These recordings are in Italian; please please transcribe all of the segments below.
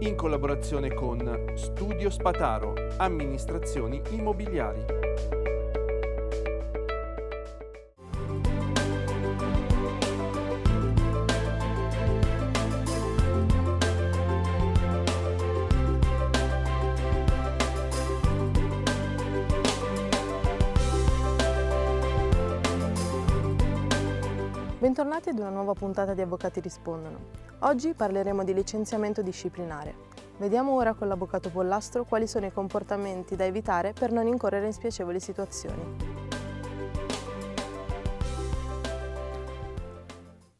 in collaborazione con Studio Spataro, amministrazioni immobiliari. Bentornati ad una nuova puntata di Avvocati Rispondono. Oggi parleremo di licenziamento disciplinare. Vediamo ora con l'avvocato Pollastro quali sono i comportamenti da evitare per non incorrere in spiacevoli situazioni.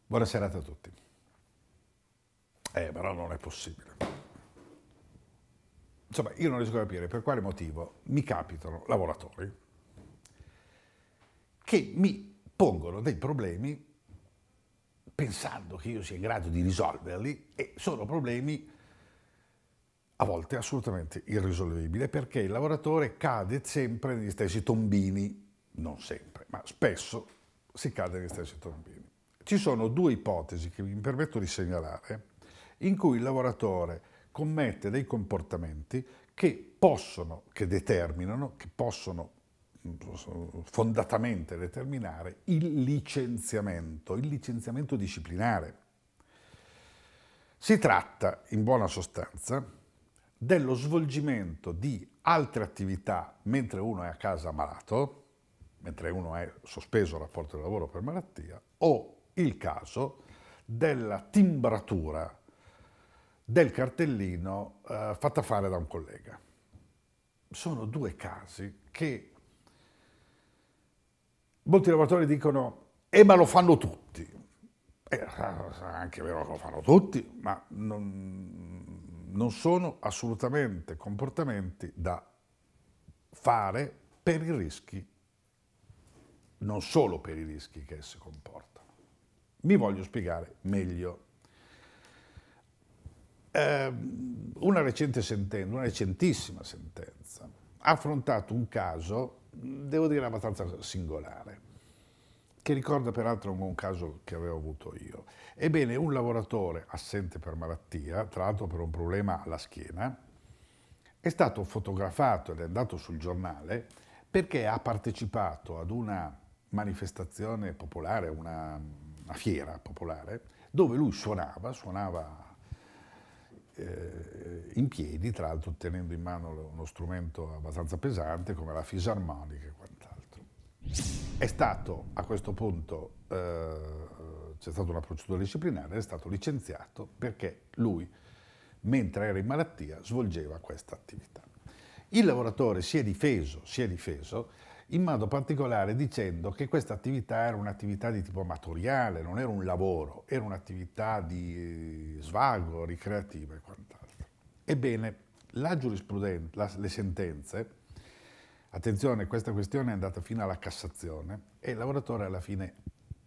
Buona serata a tutti. Eh, però non è possibile. Insomma, io non riesco a capire per quale motivo mi capitano lavoratori che mi pongono dei problemi pensando che io sia in grado di risolverli e sono problemi a volte assolutamente irrisolvibili perché il lavoratore cade sempre negli stessi tombini, non sempre, ma spesso si cade negli stessi tombini. Ci sono due ipotesi che mi permetto di segnalare in cui il lavoratore commette dei comportamenti che possono, che determinano, che possono fondatamente determinare il licenziamento, il licenziamento disciplinare. Si tratta, in buona sostanza, dello svolgimento di altre attività mentre uno è a casa malato, mentre uno è sospeso al rapporto di lavoro per malattia, o il caso della timbratura del cartellino eh, fatta fare da un collega. Sono due casi che molti lavoratori dicono, eh ma lo fanno tutti. Eh, anche vero che lo fanno tutti, ma non, non sono assolutamente comportamenti da fare per i rischi, non solo per i rischi che essi comportano. Mi voglio spiegare meglio. Eh, una recente sentenza, una recentissima sentenza, ha affrontato un caso devo dire abbastanza singolare, che ricorda peraltro un caso che avevo avuto io. Ebbene, un lavoratore assente per malattia, tra l'altro per un problema alla schiena, è stato fotografato ed è andato sul giornale perché ha partecipato ad una manifestazione popolare, una, una fiera popolare, dove lui suonava, suonava eh, in piedi, tra l'altro tenendo in mano uno strumento abbastanza pesante come la fisarmonica e quant'altro. È stato a questo punto, eh, c'è stata una procedura disciplinare, è stato licenziato perché lui, mentre era in malattia, svolgeva questa attività. Il lavoratore si è difeso, si è difeso in modo particolare dicendo che questa attività era un'attività di tipo amatoriale, non era un lavoro, era un'attività di eh, svago, ricreativa e quant'altro. Ebbene, la giurisprudenza, la, le sentenze, attenzione, questa questione è andata fino alla Cassazione e il lavoratore alla fine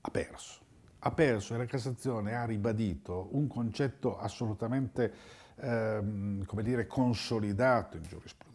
ha perso. Ha perso e la Cassazione ha ribadito un concetto assolutamente, ehm, come dire, consolidato in giurisprudenza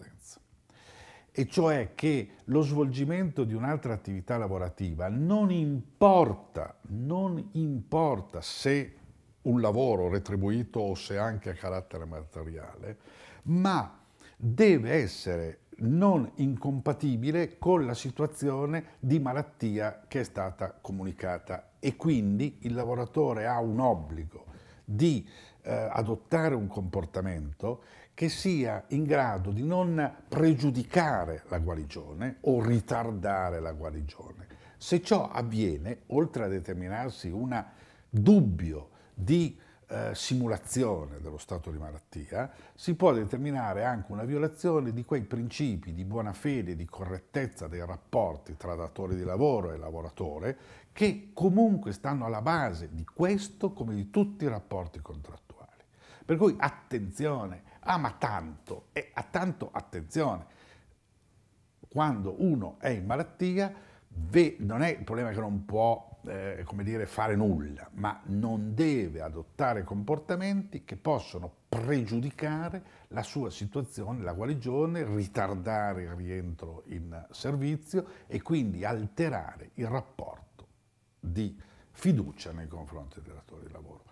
e cioè che lo svolgimento di un'altra attività lavorativa non importa, non importa se un lavoro retribuito o se anche a carattere materiale, ma deve essere non incompatibile con la situazione di malattia che è stata comunicata e quindi il lavoratore ha un obbligo di eh, adottare un comportamento che sia in grado di non pregiudicare la guarigione o ritardare la guarigione. Se ciò avviene, oltre a determinarsi un dubbio di eh, simulazione dello stato di malattia, si può determinare anche una violazione di quei principi di buona fede, e di correttezza dei rapporti tra datore di lavoro e lavoratore che comunque stanno alla base di questo come di tutti i rapporti contrattuali. Per cui attenzione ama tanto e a tanto attenzione. Quando uno è in malattia, non è il problema che non può eh, come dire, fare nulla, ma non deve adottare comportamenti che possono pregiudicare la sua situazione, la guarigione, ritardare il rientro in servizio e quindi alterare il rapporto di fiducia nei confronti del datore di lavoro.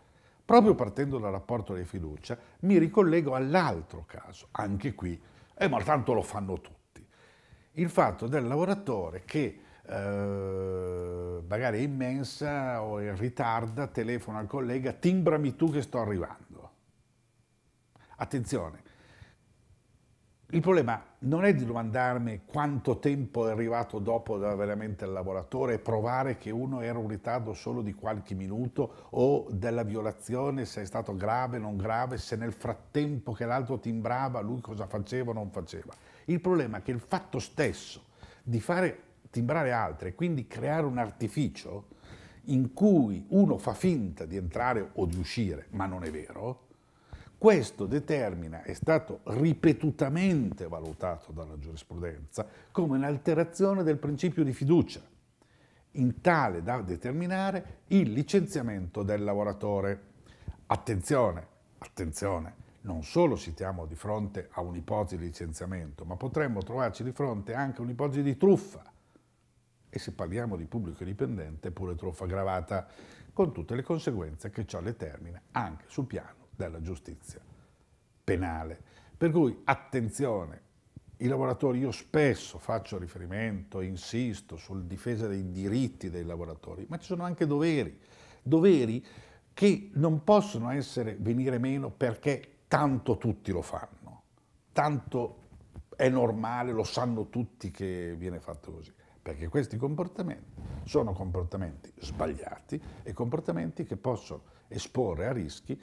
Proprio partendo dal rapporto di fiducia, mi ricollego all'altro caso, anche qui, eh, ma tanto lo fanno tutti. Il fatto del lavoratore che eh, magari è in mensa o in ritarda, telefona al collega, timbrami tu che sto arrivando. Attenzione, il problema non è di domandarmi quanto tempo è arrivato dopo veramente il lavoratore e provare che uno era un ritardo solo di qualche minuto o della violazione, se è stato grave o non grave, se nel frattempo che l'altro timbrava lui cosa faceva o non faceva. Il problema è che il fatto stesso di fare timbrare altri e quindi creare un artificio in cui uno fa finta di entrare o di uscire, ma non è vero, questo determina, è stato ripetutamente valutato dalla giurisprudenza, come un'alterazione del principio di fiducia, in tale da determinare il licenziamento del lavoratore. Attenzione, attenzione, non solo citiamo di fronte a un'ipotesi di licenziamento, ma potremmo trovarci di fronte anche a un'ipotesi di truffa. E se parliamo di pubblico dipendente, pure truffa aggravata, con tutte le conseguenze che ciò determina anche sul piano dalla giustizia penale. Per cui attenzione, i lavoratori, io spesso faccio riferimento, insisto sul difesa dei diritti dei lavoratori, ma ci sono anche doveri, doveri che non possono essere, venire meno perché tanto tutti lo fanno, tanto è normale, lo sanno tutti che viene fatto così, perché questi comportamenti sono comportamenti sbagliati e comportamenti che possono esporre a rischi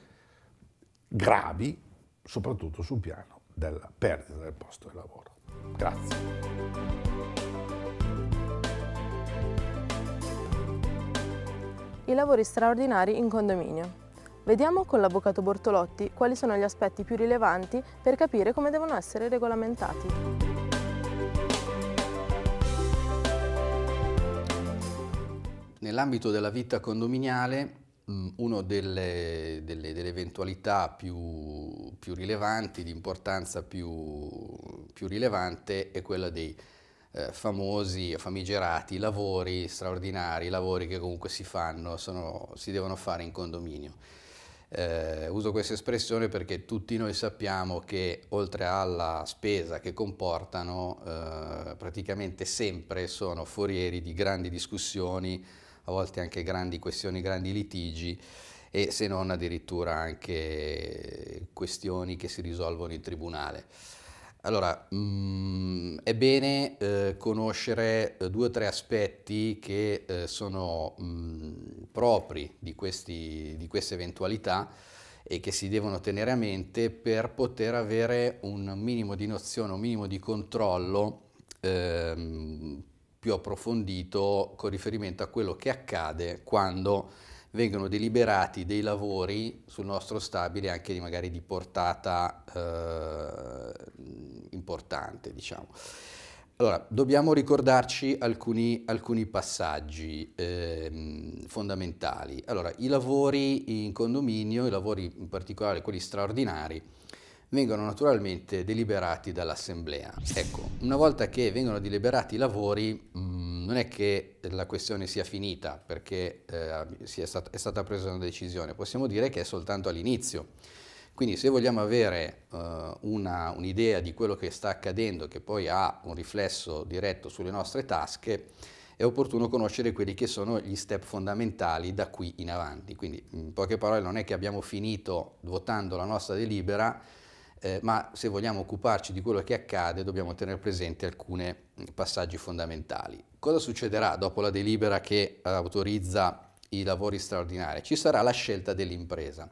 gravi, soprattutto sul piano della perdita del posto di lavoro. Grazie. I lavori straordinari in condominio. Vediamo con l'avvocato Bortolotti quali sono gli aspetti più rilevanti per capire come devono essere regolamentati. Nell'ambito della vita condominiale Mm, una delle, delle, delle, eventualità più, più, rilevanti, di importanza più, più rilevante, è quella dei eh, famosi, famigerati lavori straordinari, lavori che comunque si fanno, sono, si devono fare in condominio. Eh, uso questa espressione perché tutti noi sappiamo che oltre alla spesa che comportano, eh, praticamente sempre sono forieri di grandi discussioni, a volte anche grandi questioni, grandi litigi e se non addirittura anche questioni che si risolvono in tribunale. Allora, mh, mm, è bene eh, conoscere eh, due o tre aspetti che eh, sono mh, mm, propri di, questi, di queste eventualità e che si devono tenere a mente per poter avere un minimo di nozione, un minimo di controllo ehm, più approfondito con riferimento a quello che accade quando vengono deliberati dei lavori sul nostro stabile anche di, magari di portata eh, importante, diciamo. Allora, dobbiamo ricordarci alcuni, alcuni passaggi eh, fondamentali. Allora, i lavori in condominio, i lavori in particolare quelli straordinari, vengono naturalmente deliberati dall'assemblea. Ecco, una volta che vengono deliberati i lavori, mh, mm, non è che la questione sia finita perché eh, sia stat è stata presa una decisione, possiamo dire che è soltanto all'inizio. Quindi se vogliamo avere eh, un'idea di quello che sta accadendo, che poi ha un riflesso diretto sulle nostre tasche, è opportuno conoscere quelli che sono gli step fondamentali da qui in avanti. Quindi in poche parole non è che abbiamo finito votando la nostra delibera, eh, ma se vogliamo occuparci di quello che accade dobbiamo tenere presenti alcuni mm, passaggi fondamentali. Cosa succederà dopo la delibera che autorizza i lavori straordinari? Ci sarà la scelta dell'impresa.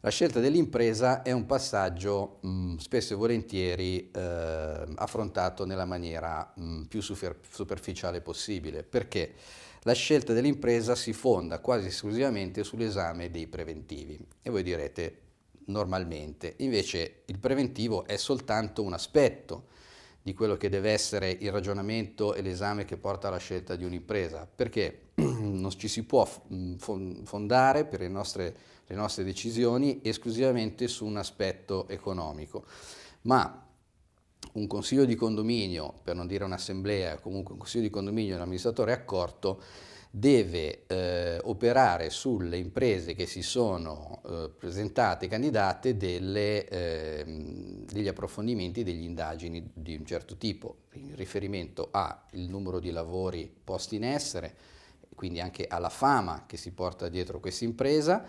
La scelta dell'impresa è un passaggio mh, mm, spesso e volentieri eh, affrontato nella maniera mh, mm, più superficiale possibile, perché la scelta dell'impresa si fonda quasi esclusivamente sull'esame dei preventivi. E voi direte, normalmente. Invece il preventivo è soltanto un aspetto di quello che deve essere il ragionamento e l'esame che porta alla scelta di un'impresa, perché non ci si può mm, fondare per le nostre, le nostre decisioni esclusivamente su un aspetto economico, ma un consiglio di condominio, per non dire un'assemblea, comunque un consiglio di condominio e un amministratore accorto deve eh, operare sulle imprese che si sono eh, presentate candidate delle, eh, degli approfondimenti, degli indagini di un certo tipo, in riferimento al numero di lavori posti in essere, quindi anche alla fama che si porta dietro questa impresa,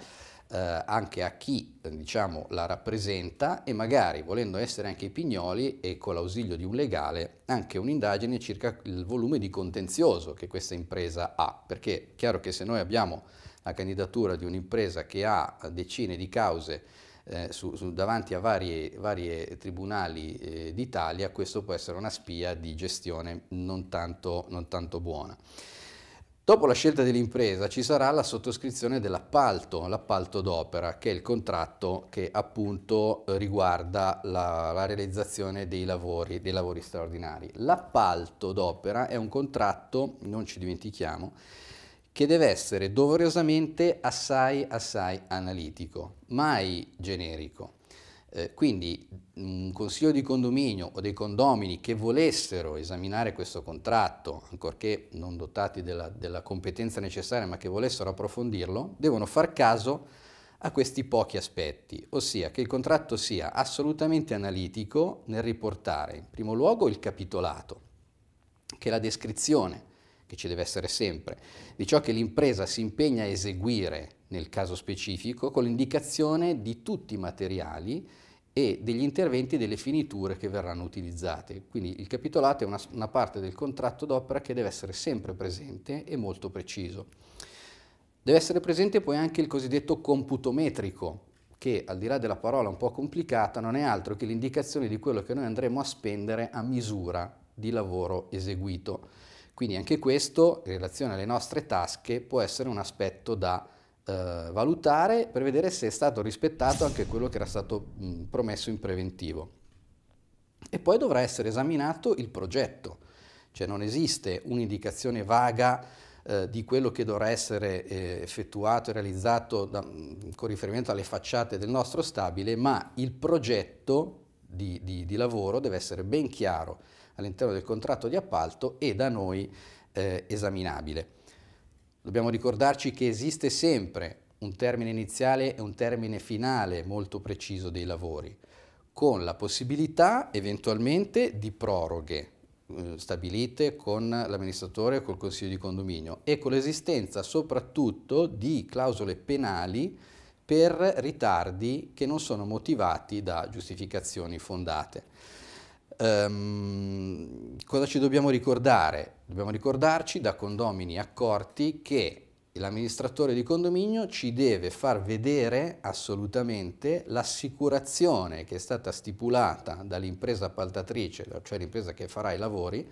eh, anche a chi eh, diciamo, la rappresenta e magari volendo essere anche i pignoli e con l'ausilio di un legale anche un'indagine circa il volume di contenzioso che questa impresa ha, perché è chiaro che se noi abbiamo la candidatura di un'impresa che ha eh, decine di cause eh, su, su, davanti a vari tribunali eh, d'Italia, questo può essere una spia di gestione non tanto, non tanto buona. Dopo la scelta dell'impresa ci sarà la sottoscrizione dell'appalto, l'appalto d'opera, che è il contratto che appunto eh, riguarda la, la realizzazione dei lavori, dei lavori straordinari. L'appalto d'opera è un contratto, non ci dimentichiamo, che deve essere doverosamente assai assai analitico, mai generico. Eh, quindi un consiglio di condominio o dei condomini che volessero esaminare questo contratto, ancorché non dotati della, della competenza necessaria, ma che volessero approfondirlo, devono far caso a questi pochi aspetti, ossia che il contratto sia assolutamente analitico nel riportare in primo luogo il capitolato, che è la descrizione che ci deve essere sempre di ciò che l'impresa si impegna a eseguire nel caso specifico, con l'indicazione di tutti i materiali e degli interventi e delle finiture che verranno utilizzate. Quindi il capitolato è una, una parte del contratto d'opera che deve essere sempre presente e molto preciso. Deve essere presente poi anche il cosiddetto computo metrico, che al di là della parola un po' complicata non è altro che l'indicazione di quello che noi andremo a spendere a misura di lavoro eseguito. Quindi anche questo, in relazione alle nostre tasche, può essere un aspetto da eh, valutare per vedere se è stato rispettato anche quello che era stato mh, promesso in preventivo. E poi dovrà essere esaminato il progetto, cioè non esiste un'indicazione vaga eh, di quello che dovrà essere eh, effettuato e realizzato da, con riferimento alle facciate del nostro stabile, ma il progetto di, di, di lavoro deve essere ben chiaro all'interno del contratto di appalto e da noi eh, esaminabile. Dobbiamo ricordarci che esiste sempre un termine iniziale e un termine finale molto preciso dei lavori, con la possibilità eventualmente di proroghe eh, stabilite con l'amministratore e col consiglio di condominio e con l'esistenza soprattutto di clausole penali per ritardi che non sono motivati da giustificazioni fondate. Um, cosa ci dobbiamo ricordare? Dobbiamo ricordarci da condomini accorti che l'amministratore di condominio ci deve far vedere assolutamente l'assicurazione che è stata stipulata dall'impresa appaltatrice, cioè l'impresa che farà i lavori,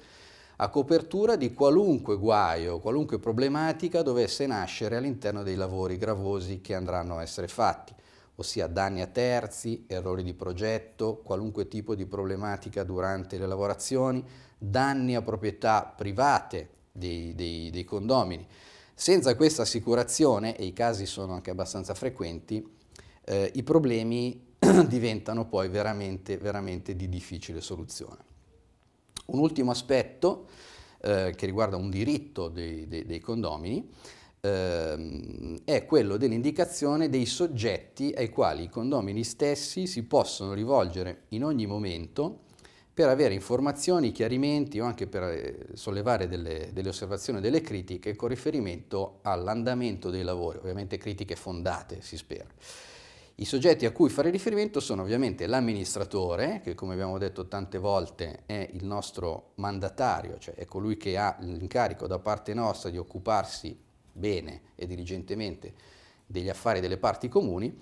a copertura di qualunque guaio, qualunque problematica dovesse nascere all'interno dei lavori gravosi che andranno a essere fatti ossia danni a terzi, errori di progetto, qualunque tipo di problematica durante le lavorazioni, danni a proprietà private dei, dei, dei condomini. Senza questa assicurazione, e i casi sono anche abbastanza frequenti, eh, i problemi diventano poi veramente, veramente di difficile soluzione. Un ultimo aspetto eh, che riguarda un diritto dei, dei condomini Ehm, è quello dell'indicazione dei soggetti ai quali i condomini stessi si possono rivolgere in ogni momento per avere informazioni, chiarimenti o anche per eh, sollevare delle, delle osservazioni, delle critiche con riferimento all'andamento dei lavori, ovviamente critiche fondate, si spera. I soggetti a cui fare riferimento sono ovviamente l'amministratore, che come abbiamo detto tante volte è il nostro mandatario, cioè è colui che ha l'incarico da parte nostra di occuparsi bene e diligentemente degli affari delle parti comuni,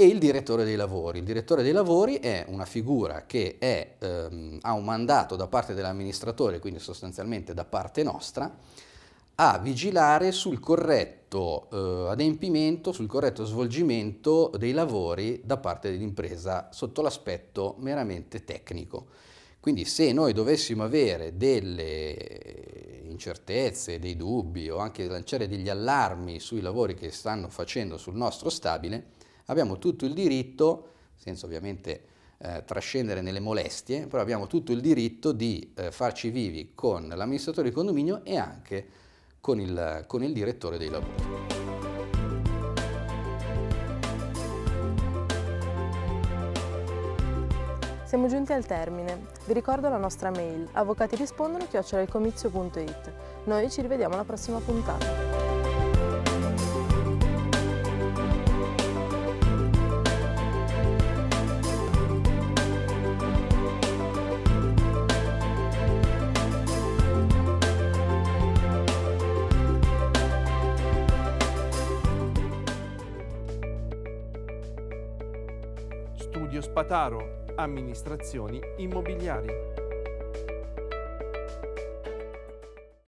e il direttore dei lavori. Il direttore dei lavori è una figura che è, ehm, ha un mandato da parte dell'amministratore, quindi sostanzialmente da parte nostra, a vigilare sul corretto eh, adempimento, sul corretto svolgimento dei lavori da parte dell'impresa sotto l'aspetto meramente tecnico. Quindi se noi dovessimo avere delle incertezze, dei dubbi o anche lanciare degli allarmi sui lavori che stanno facendo sul nostro stabile, abbiamo tutto il diritto, senza ovviamente eh, trascendere nelle molestie, però abbiamo tutto il diritto di eh, farci vivi con l'amministratore di condominio e anche con il, con il direttore dei lavori. Siamo giunti al termine. Vi ricordo la nostra mail avvocatirispondono chiocciolailcomizio.it. Noi ci rivediamo alla prossima puntata. Studio Spataro amministrazioni immobiliari.